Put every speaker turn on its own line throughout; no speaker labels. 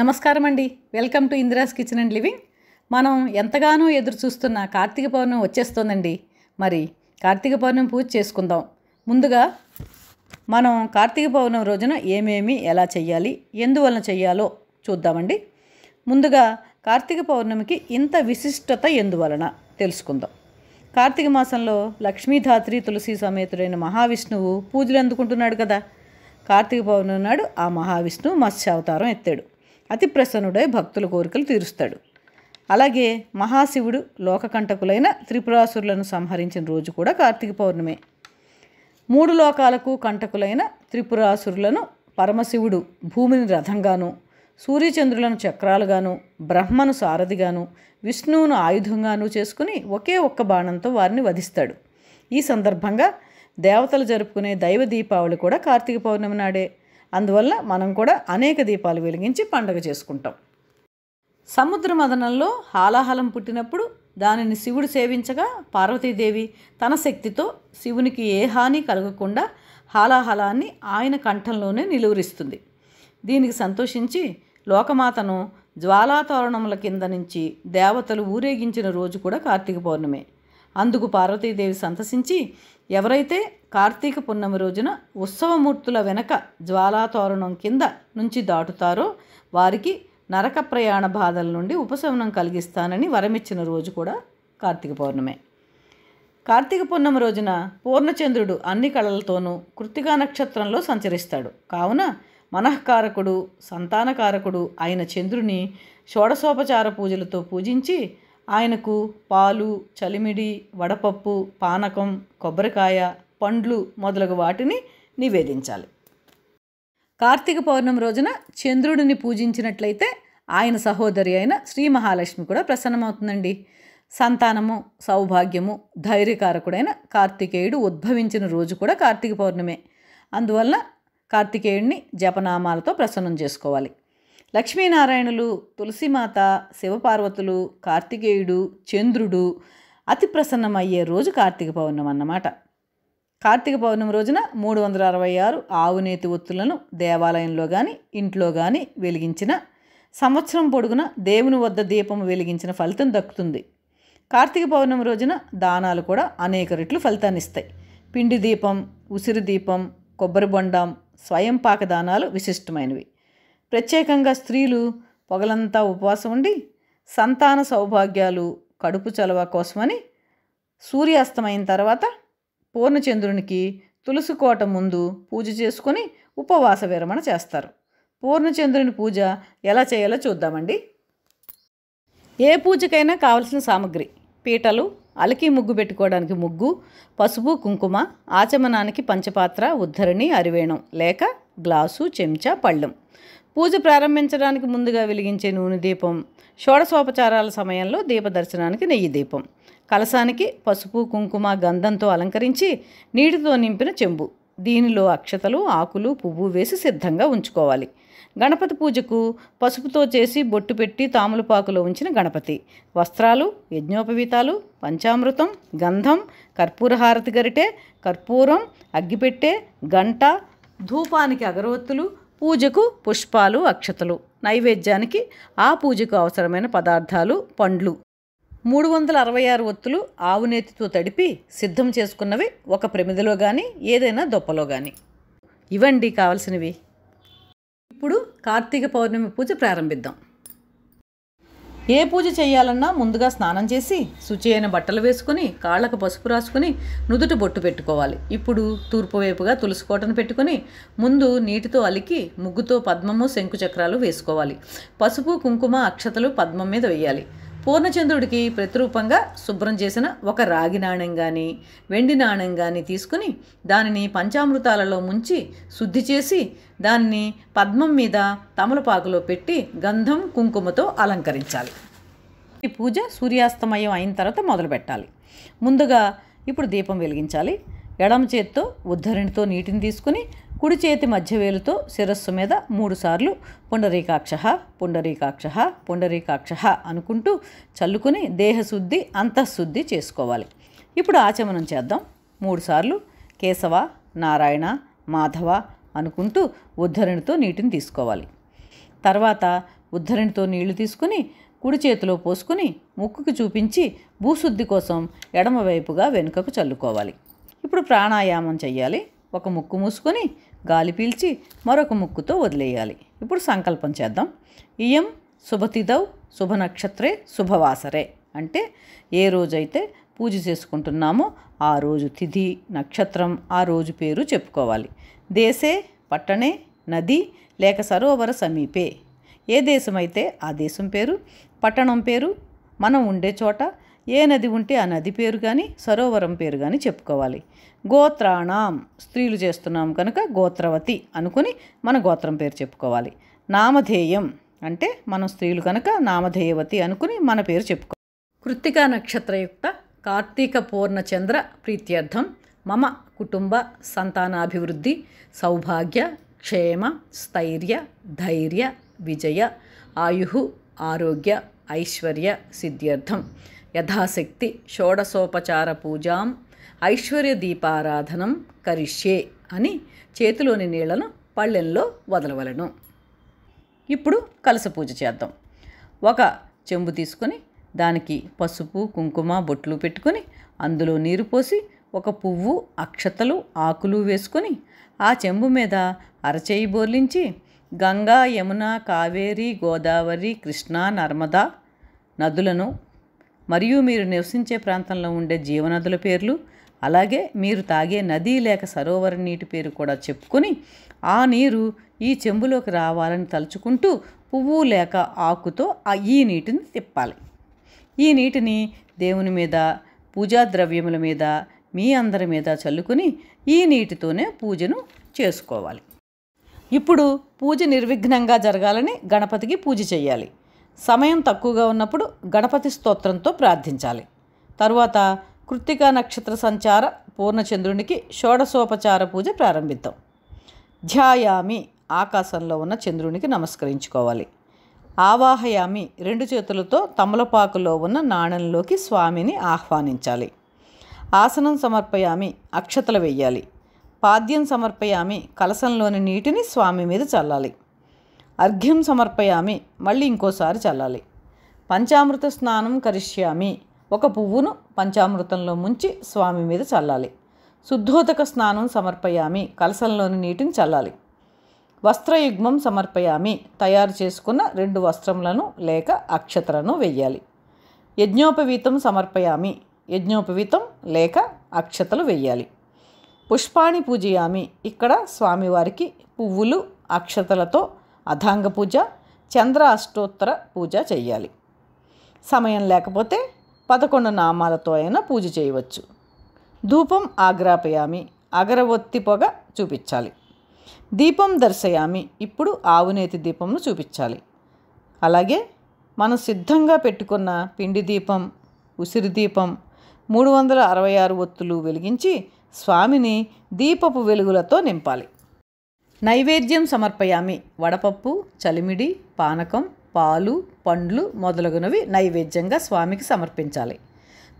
నమస్కారం అండి welcome to Indira's kitchen and living మనం ఎంతగానో ఎదురు చూస్తున్న కార్తీక పౌర్ణమి వచ్చేస్తోందండి మరి కార్తీక పౌర్ణమి పూజ చేసుకుందాం ముందుగా మనం కార్తీక పౌర్ణమి రోజున ఏమేమి ఎలా చేయాలి ఎందువలన చేయాలో చూద్దామండి ముందుగా కార్తీక పౌర్ణమికి ఇంత విశిష్టత ఎందువలన తెలుసుకుందాం కార్తీక మాసంలో లక్ష్మీధాత్రి తులసి సమేతుడైన మహావిష్ణువు పూజలు అందుకుంటున్నాడు కదా కార్తీక పౌర్ణమి నాడు ఆ మహావిష్ణువు మత్స్య అవతారం ఎత్తాడు అతి ప్రసన్నుడై భక్తుల కోరికలు తీరుస్తాడు అలాగే మహాశివుడు లోకకంటకులైన త్రిపురాసురులను సంహరించిన రోజు కూడా కార్తీక పౌర్ణమే మూడు లోకాలకు కంటకులైన త్రిపురాసురులను పరమశివుడు భూమిని రథంగాను సూర్యచంద్రులను చక్రాలుగాను బ్రహ్మను సారథిగాను విష్ణువును ఆయుధంగాను చేసుకుని ఒకే ఒక్క బాణంతో వారిని వధిస్తాడు ఈ సందర్భంగా దేవతలు జరుపుకునే దైవ దీపావళి కూడా కార్తీక పౌర్ణమి నాడే అందువల్ల మనం కూడా అనేక దీపాలు వెలిగించి పండగ చేసుకుంటాం సముద్ర మదనంలో హాలాహలం పుట్టినప్పుడు దానిని శివుడు సేవించగా పార్వతీదేవి తన శక్తితో శివునికి ఏ హాని కలగకుండా హాలాహలాన్ని ఆయన కంఠంలోనే నిలువరిస్తుంది దీనికి సంతోషించి లోకమాతను జ్వాలాతోరణముల కింద నుంచి దేవతలు ఊరేగించిన రోజు కూడా కార్తీక పౌర్ణమే అందుకు పార్వతీదేవి సంతసించి ఎవరైతే కార్తీక పున్నమి రోజున ఉత్సవమూర్తుల వెనక జ్వాలాతోరణం కింద నుంచి దాటుతారో వారికి నరక ప్రయాణ బాధల నుండి ఉపశమనం కలిగిస్తానని వరమిచ్చిన రోజు కూడా కార్తీక పౌర్ణమే కార్తీక పూర్ణమి రోజున పూర్ణచంద్రుడు అన్ని కళలతోనూ కృతికా నక్షత్రంలో సంచరిస్తాడు కావున మనఃకారకుడు సంతానకారకుడు అయిన చంద్రుని షోడశోపచార పూజలతో పూజించి ఆయనకు పాలు చలిమిడి వడపప్పు పానకం కొబ్బరికాయ పండ్లు మొదలగు వాటిని నివేదించాలి కార్తీక పౌర్ణమి రోజున చంద్రుడిని పూజించినట్లయితే ఆయన సహోదరి అయిన శ్రీ మహాలక్ష్మి కూడా ప్రసన్నమవుతుందండి సంతానము సౌభాగ్యము ధైర్యకారకుడైన కార్తికేయుడు ఉద్భవించిన రోజు కూడా కార్తీక పౌర్ణమే అందువలన కార్తికేయుడిని జపనామాలతో ప్రసన్నం చేసుకోవాలి లక్ష్మీనారాయణులు తులసిమాత శివపార్వతులు కార్తికేయుడు చంద్రుడు అతి ప్రసన్నమయ్యే రోజు కార్తీక పౌర్ణమి అన్నమాట కార్తీక పౌర్ణమి రోజున మూడు వందల అరవై ఆరు ఆవునేతి ఒత్తులను దేవాలయంలో కానీ ఇంట్లో కానీ వెలిగించిన సంవత్సరం పొడుగున దేవుని వద్ద దీపం వెలిగించిన ఫలితం దక్కుతుంది కార్తీక పౌర్ణమి రోజున దానాలు కూడా అనేక రెట్లు ఫలితాన్ని ఇస్తాయి పిండి దీపం ఉసిరి దీపం కొబ్బరి బొండం స్వయం పాక దానాలు విశిష్టమైనవి ప్రత్యేకంగా స్త్రీలు పొగలంతా ఉపవాసం ఉండి సంతాన సౌభాగ్యాలు కడుపు చలవ కోసమని సూర్యాస్తమైన తర్వాత పూర్ణచంద్రునికి కోట ముందు పూజ చేసుకుని ఉపవాస విరమణ చేస్తారు పూర్ణచంద్రుని పూజ ఎలా చేయాలో చూద్దామండి ఏ పూజకైనా కావలసిన సామాగ్రి పీటలు అలికి ముగ్గు పెట్టుకోవడానికి ముగ్గు పసుపు కుంకుమ ఆచమనానికి పంచపాత్ర ఉద్ధరణి అరివేణం లేక గ్లాసు చెంచా పళ్ళెం పూజ ప్రారంభించడానికి ముందుగా వెలిగించే నూనె దీపం షోడశోపచారాల సమయంలో దీపదర్శనానికి నెయ్యి దీపం కలసానికి పసుపు కుంకుమ గంధంతో అలంకరించి నీటితో నింపిన చెంబు దీనిలో అక్షతలు ఆకులు పువ్వు వేసి సిద్ధంగా ఉంచుకోవాలి గణపతి పూజకు పసుపుతో చేసి బొట్టు పెట్టి తాములపాకులో ఉంచిన గణపతి వస్త్రాలు యజ్ఞోపవీతాలు పంచామృతం గంధం కర్పూర హారతి గరిటె కర్పూరం అగ్గిపెట్టె గంట ధూపానికి అగరవత్తులు పూజకు పుష్పాలు అక్షతలు నైవేద్యానికి ఆ పూజకు అవసరమైన పదార్థాలు పండ్లు మూడు వందల అరవై ఆరు ఒత్తులు ఆవు నేతితో తడిపి సిద్ధం చేసుకున్నవి ఒక ప్రమిదిలో కానీ ఏదైనా దొప్పలో కానీ ఇవండి కావలసినవి ఇప్పుడు కార్తీక పౌర్ణమి పూజ ప్రారంభిద్దాం ఏ పూజ చేయాలన్నా ముందుగా స్నానం చేసి శుచి అయిన బట్టలు వేసుకుని కాళ్ళకు పసుపు రాసుకుని నుదుట బొట్టు పెట్టుకోవాలి ఇప్పుడు తూర్పు వైపుగా తులసి కోటను పెట్టుకుని ముందు నీటితో అలికి ముగ్గుతో పద్మము శంకు చక్రాలు వేసుకోవాలి పసుపు కుంకుమ అక్షతలు పద్మం మీద వేయాలి పూర్ణచంద్రుడికి ప్రతిరూపంగా శుభ్రం చేసిన ఒక రాగి నాణ్యం కానీ వెండి నాణ్యం కానీ తీసుకుని దానిని పంచామృతాలలో ముంచి శుద్ధి చేసి దాన్ని పద్మం మీద తమలపాకులో పెట్టి గంధం కుంకుమతో అలంకరించాలి ఈ పూజ సూర్యాస్తమయం అయిన తర్వాత మొదలు పెట్టాలి ముందుగా ఇప్పుడు దీపం వెలిగించాలి ఎడమ చేత్తో ఉద్ధరిణితో నీటిని తీసుకుని కుడి చేతి మధ్యవేలుతో శిరస్సు మీద మూడుసార్లు పుండరీకాక్ష పుండరీకాక్ష పుండరీకాక్ష అనుకుంటూ చల్లుకుని దేహశుద్ధి అంతఃశుద్ధి చేసుకోవాలి ఇప్పుడు ఆచమనం చేద్దాం మూడుసార్లు కేశవ నారాయణ మాధవ అనుకుంటూ ఉద్ధరిణితో నీటిని తీసుకోవాలి తర్వాత ఉద్ధరిణితో నీళ్లు తీసుకుని కుడి చేతిలో పోసుకుని ముక్కుకి చూపించి భూశుద్ధి కోసం ఎడమవైపుగా వెనుకకు చల్లుకోవాలి ఇప్పుడు ప్రాణాయామం చేయాలి ఒక ముక్కు మూసుకొని గాలి పీల్చి మరొక ముక్కుతో వదిలేయాలి ఇప్పుడు సంకల్పం చేద్దాం ఇయం శుభతిథౌ నక్షత్రే శుభవాసరే అంటే ఏ రోజైతే పూజ చేసుకుంటున్నామో ఆ రోజు తిథి నక్షత్రం ఆ రోజు పేరు చెప్పుకోవాలి దేశే పట్టణే నది లేక సరోవర సమీపే ఏ దేశమైతే ఆ దేశం పేరు పట్టణం పేరు మనం ఉండే చోట ఏ నది ఉంటే ఆ నది పేరు కానీ సరోవరం పేరు కానీ చెప్పుకోవాలి గోత్రాణం స్త్రీలు చేస్తున్నాం కనుక గోత్రవతి అనుకుని మన గోత్రం పేరు చెప్పుకోవాలి నామధేయం అంటే మనం స్త్రీలు కనుక నామధేయవతి అనుకుని మన పేరు చెప్పుకోవాలి కృత్తికా నక్షత్రయుక్త కార్తీక పూర్ణచంద్ర ప్రీత్యర్థం మమ కుటుంబ సంతానాభివృద్ధి సౌభాగ్య క్షేమ స్థైర్య ధైర్య విజయ ఆయు ఆరోగ్య ఐశ్వర్య సిద్ధ్యర్థం యథాశక్తి షోడసోపచార పూజాం ఐశ్వర్య దీపారాధనం కరిష్యే అని చేతిలోని నీళ్లను పళ్ళెంలో వదలవలను ఇప్పుడు కలస పూజ చేద్దాం ఒక చెంబు తీసుకొని దానికి పసుపు కుంకుమ బొట్లు పెట్టుకొని అందులో నీరు పోసి ఒక పువ్వు అక్షతలు ఆకులు వేసుకొని ఆ చెంబు మీద అరచేయి బోర్లించి గంగా యమున కావేరి గోదావరి కృష్ణా నర్మదా నదులను మరియు మీరు నివసించే ప్రాంతంలో ఉండే జీవనదుల పేర్లు అలాగే మీరు తాగే నది లేక సరోవర నీటి పేరు కూడా చెప్పుకొని ఆ నీరు ఈ చెంబులోకి రావాలని తలుచుకుంటూ పువ్వు లేక ఆకుతో ఈ నీటిని తిప్పాలి ఈ నీటిని దేవుని మీద పూజా ద్రవ్యముల మీద మీ అందరి మీద చల్లుకుని ఈ నీటితోనే పూజను చేసుకోవాలి ఇప్పుడు పూజ నిర్విఘ్నంగా జరగాలని గణపతికి పూజ చేయాలి సమయం తక్కువగా ఉన్నప్పుడు గణపతి స్తోత్రంతో ప్రార్థించాలి తరువాత కృత్తికా నక్షత్ర సంచార పూర్ణచంద్రునికి షోడశోపచార పూజ ప్రారంభిద్దాం ధ్యాయామి ఆకాశంలో ఉన్న చంద్రునికి నమస్కరించుకోవాలి ఆవాహయామి రెండు చేతులతో తమలపాకులో ఉన్న నాణంలోకి స్వామిని ఆహ్వానించాలి ఆసనం సమర్పయామి అక్షతలు వెయ్యాలి పాద్యం సమర్పయామి కలసంలోని నీటిని స్వామి మీద చల్లాలి అర్ఘ్యం సమర్పయామి మళ్ళీ ఇంకోసారి చల్లాలి పంచామృత స్నానం కరిష్యామి ఒక పువ్వును పంచామృతంలో ముంచి స్వామి మీద చల్లాలి శుద్ధోదక స్నానం సమర్పయామి కలసంలోని నీటిని చల్లాలి వస్త్రయుగ్మం సమర్పయామి తయారు చేసుకున్న రెండు వస్త్రములను లేక అక్షతలను వెయ్యాలి యజ్ఞోపవీతం సమర్పయామి యజ్ఞోపవీతం లేక అక్షతలు వెయ్యాలి పుష్పాణి పూజయామి ఇక్కడ స్వామివారికి పువ్వులు అక్షతలతో అథాంగ పూజ చంద్ర అష్టోత్తర పూజ చేయాలి సమయం లేకపోతే పదకొండు నామాలతో అయినా పూజ చేయవచ్చు ధూపం ఆగ్రాపయామి అగరవత్తి పొగ చూపించాలి దీపం దర్శయామి ఇప్పుడు ఆవునేతి దీపంను చూపించాలి అలాగే మనం సిద్ధంగా పెట్టుకున్న పిండి దీపం ఉసిరి దీపం మూడు వందల అరవై ఆరు ఒత్తులు వెలిగించి స్వామిని దీపపు వెలుగులతో నింపాలి నైవేద్యం సమర్పయామి వడపప్పు చలిమిడి పానకం పాలు పండ్లు మొదలగునవి నైవేద్యంగా స్వామికి సమర్పించాలి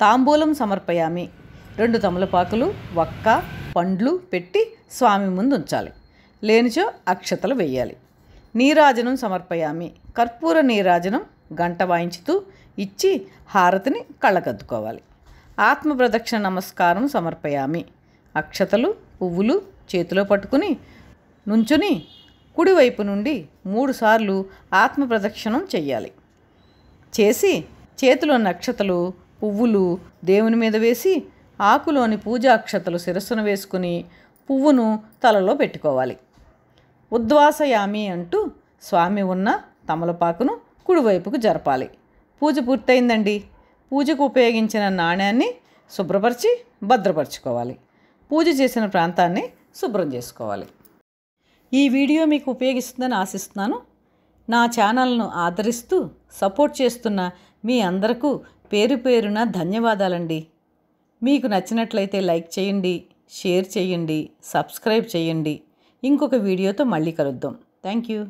తాంబూలం సమర్పయామి రెండు తమలపాకులు వక్క పండ్లు పెట్టి స్వామి ముందు ఉంచాలి లేనిచో అక్షతలు వేయాలి నీరాజనం సమర్పయామి కర్పూర నీరాజనం గంట వాయించుతూ ఇచ్చి హారతిని కళ్ళకద్దుకోవాలి ఆత్మప్రదక్షిణ నమస్కారం సమర్పయామి అక్షతలు పువ్వులు చేతిలో పట్టుకుని నుంచుని కుడివైపు నుండి మూడుసార్లు ఆత్మ ప్రదక్షిణం చెయ్యాలి చేసి చేతిలో నక్షతలు పువ్వులు దేవుని మీద వేసి ఆకులోని పూజాక్షతలు శిరస్సును వేసుకుని పువ్వును తలలో పెట్టుకోవాలి ఉద్వాసయామి అంటూ స్వామి ఉన్న తమలపాకును కుడివైపుకు జరపాలి పూజ పూర్తయిందండి పూజకు ఉపయోగించిన నాణ్యాన్ని శుభ్రపరిచి భద్రపరచుకోవాలి పూజ చేసిన ప్రాంతాన్ని శుభ్రం చేసుకోవాలి ఈ వీడియో మీకు ఉపయోగిస్తుందని ఆశిస్తున్నాను నా ఛానల్ను ఆదరిస్తూ సపోర్ట్ చేస్తున్న మీ అందరకు పేరు పేరున ధన్యవాదాలండి మీకు నచ్చినట్లయితే లైక్ చేయండి షేర్ చేయండి సబ్స్క్రైబ్ చేయండి ఇంకొక వీడియోతో మళ్ళీ కలుద్దాం థ్యాంక్ యూ